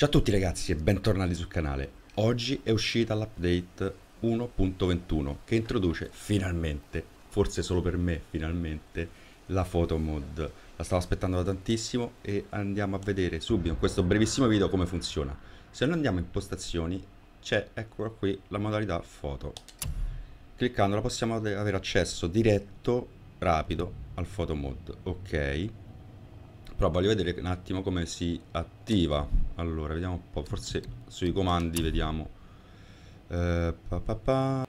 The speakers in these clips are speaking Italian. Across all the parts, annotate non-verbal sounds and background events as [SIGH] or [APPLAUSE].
Ciao a tutti ragazzi e bentornati sul canale. Oggi è uscita l'update 1.21 che introduce finalmente, forse solo per me finalmente, la photo mod. La stavo aspettando da tantissimo e andiamo a vedere subito in questo brevissimo video come funziona. Se noi andiamo in impostazioni c'è, eccola qui, la modalità foto. Cliccandola possiamo avere accesso diretto, rapido, al photo mod. Ok però voglio vedere un attimo come si attiva allora vediamo un po' forse sui comandi vediamo eh, pa pa pa.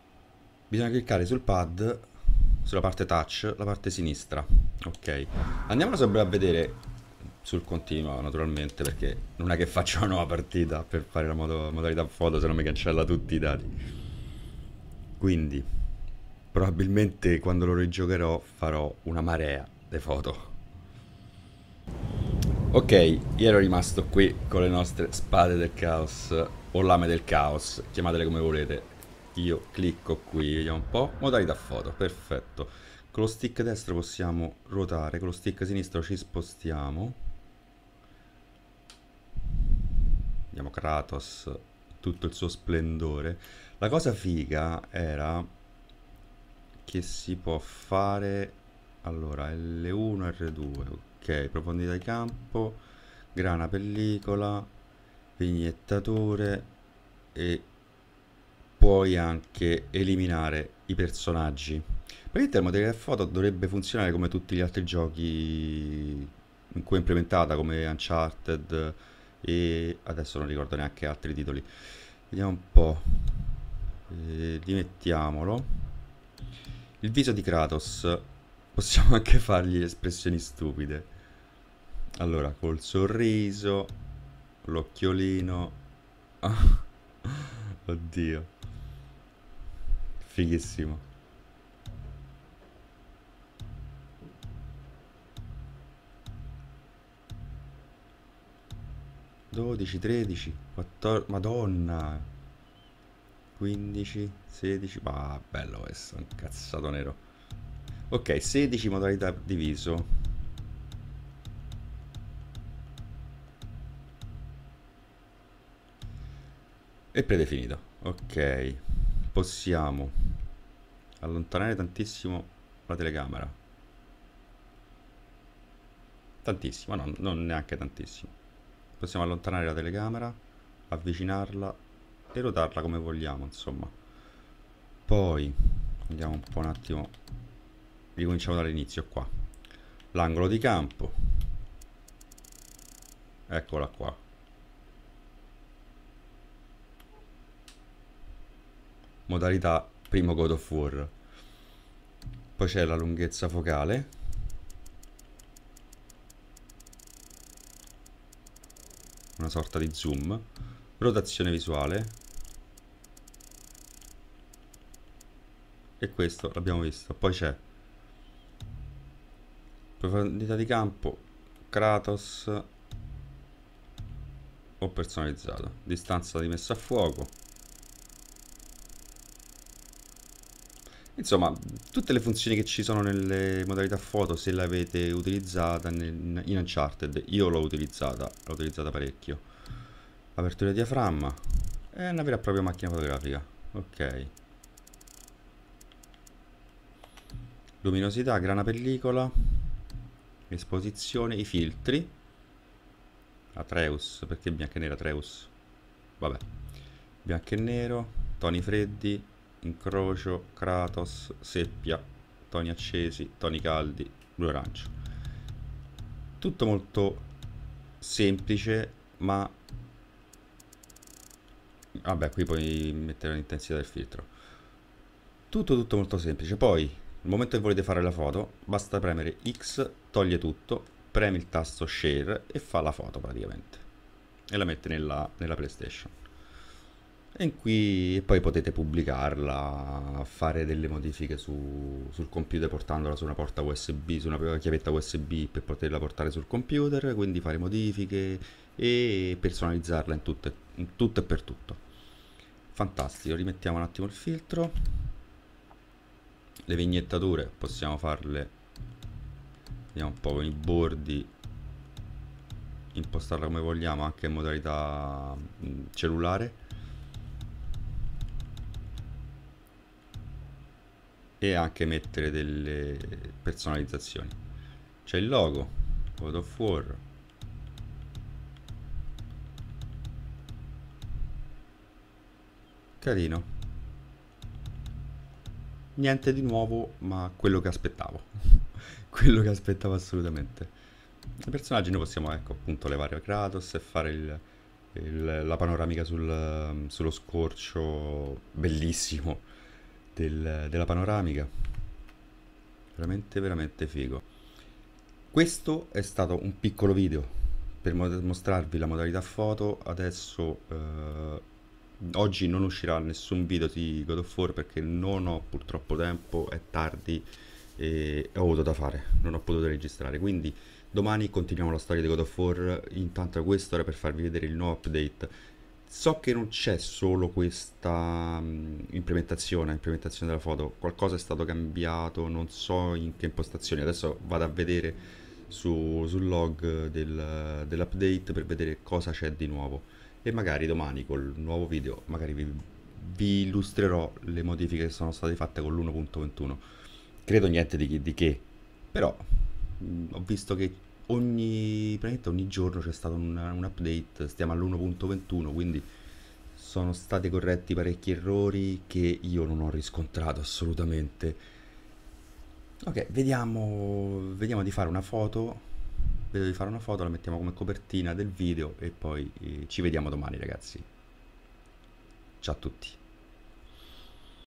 bisogna cliccare sul pad sulla parte touch la parte sinistra ok andiamo sempre a vedere sul continuo naturalmente perché non è che faccio una nuova partita per fare la modo, modalità foto se no mi cancella tutti i dati quindi probabilmente quando lo rigiocherò farò una marea di foto Ok, io ero rimasto qui con le nostre spade del caos o lame del caos, chiamatele come volete. Io clicco qui, vediamo un po', modalità foto, perfetto. Con lo stick destro possiamo ruotare, con lo stick sinistro ci spostiamo. Vediamo Kratos, tutto il suo splendore. La cosa figa era che si può fare... Allora, L1, R2, ok ok profondità di campo grana pellicola vignettature e puoi anche eliminare i personaggi perché il modalità foto dovrebbe funzionare come tutti gli altri giochi in cui è implementata come Uncharted e adesso non ricordo neanche altri titoli vediamo un po' e eh, rimettiamolo il viso di Kratos Possiamo [LAUGHS] anche fargli espressioni stupide. Allora, col sorriso, l'occhiolino. [LAUGHS] Oddio. Fighissimo. Dodici, tredici, quattordici... Madonna! Quindici, sedici... Ah, bello questo, un cazzato nero ok 16 modalità diviso e predefinito ok possiamo allontanare tantissimo la telecamera tantissimo no non neanche tantissimo possiamo allontanare la telecamera avvicinarla e ruotarla come vogliamo insomma poi andiamo un po' un attimo ricominciamo dall'inizio qua l'angolo di campo eccola qua modalità primo God of War poi c'è la lunghezza focale una sorta di zoom rotazione visuale e questo l'abbiamo visto poi c'è Profondità di campo, Kratos ho personalizzato. Distanza di messa a fuoco. Insomma, tutte le funzioni che ci sono nelle modalità foto, se l'avete utilizzata in Uncharted, io l'ho utilizzata, l'ho utilizzata parecchio. Apertura di diaframma, è una vera e propria macchina fotografica, ok. Luminosità, grana pellicola, esposizione, i filtri, Atreus, perché bianco e nero Atreus? Vabbè, bianco e nero, toni freddi, incrocio, Kratos, seppia, toni accesi, toni caldi, blu arancio. Tutto molto semplice, ma... Vabbè, qui puoi mettere l'intensità del filtro. Tutto, tutto molto semplice. Poi, nel momento che volete fare la foto, basta premere X, toglie tutto, premi il tasto share e fa la foto praticamente. E la mette nella, nella PlayStation. E qui poi potete pubblicarla, fare delle modifiche su, sul computer portandola su una porta USB, su una chiavetta USB per poterla portare sul computer, quindi fare modifiche e personalizzarla in tutto, in tutto e per tutto. Fantastico, rimettiamo un attimo il filtro le vignettature possiamo farle vediamo un po' con i bordi impostarla come vogliamo anche in modalità mm, cellulare e anche mettere delle personalizzazioni c'è il logo God of War carino niente di nuovo, ma quello che aspettavo. [LAUGHS] quello che aspettavo assolutamente. I personaggi noi possiamo, ecco, appunto, levare Kratos e fare il, il, la panoramica sul, sullo scorcio bellissimo del, della panoramica. Veramente, veramente figo. Questo è stato un piccolo video per mostrarvi la modalità foto, adesso eh, oggi non uscirà nessun video di God of War perché non ho purtroppo tempo, è tardi e ho avuto da fare, non ho potuto registrare, quindi domani continuiamo la storia di God of War, intanto questo era per farvi vedere il nuovo update. So che non c'è solo questa mh, mm, implementazione, implementazione della foto, qualcosa è stato cambiato, non so in che impostazioni, adesso vado a vedere su, sul log del, dell'update per vedere cosa c'è di nuovo e magari domani col nuovo video magari vi, vi illustrerò le modifiche che sono state fatte con l'1.21 credo niente di, di che però mh, mm, ho visto che ogni, ogni giorno c'è stato un, un update stiamo all'1.21 quindi sono stati corretti parecchi errori che io non ho riscontrato assolutamente ok vediamo vediamo di fare una foto vedo di fare una foto, la mettiamo come copertina del video e poi eh, ci vediamo domani ragazzi. Ciao a tutti.